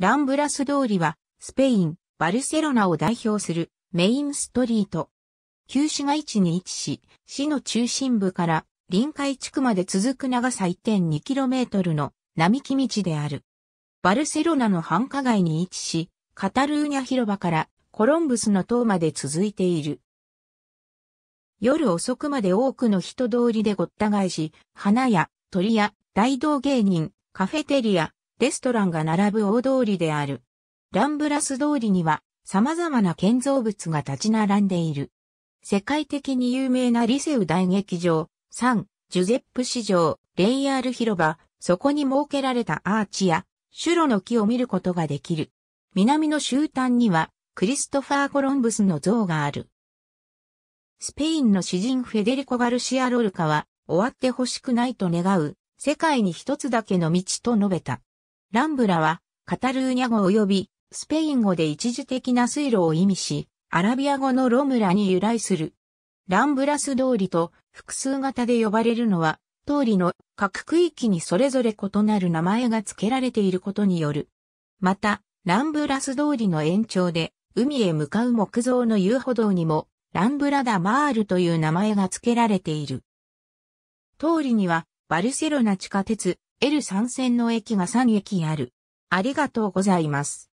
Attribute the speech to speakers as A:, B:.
A: ランブラス通りは、
B: スペイン、バルセロナを代表するメインストリート。旧市街地に位置し、市の中心部から臨海地区まで続く長さ 1.2km の並木道である。バルセロナの繁華街に位置し、カタルーニャ広場からコロンブスの塔まで続いている。夜遅くまで多くの人通りでごった返し、花や鳥や大道芸人、カフェテリア、レストランが並ぶ大通りである。ランブラス通りには様々な建造物が立ち並んでいる。世界的に有名なリセウ大劇場、サン、ジュゼップ市場、レイヤール広場、そこに設けられたアーチや、シュロの木を見ることができる。南の終端には、クリストファー・コロンブスの像がある。スペインの詩人フェデリコ・ガルシア・ロルカは、終わってほしくないと願う、世界に一つだけの道と述べた。ランブラは、カタルーニャ語及び、スペイン語で一時的な水路を意味し、アラビア語のロムラに由来する。ランブラス通りと複数型で呼ばれるのは、通りの各区域にそれぞれ異なる名前が付けられていることによる。また、ランブラス通りの延長で、海へ向かう木造の遊歩道にも、ランブラダ・マールという名前が付けられている。通りには、バルセロナ地下鉄、L3 線の駅が3駅ある。ありがとうございます。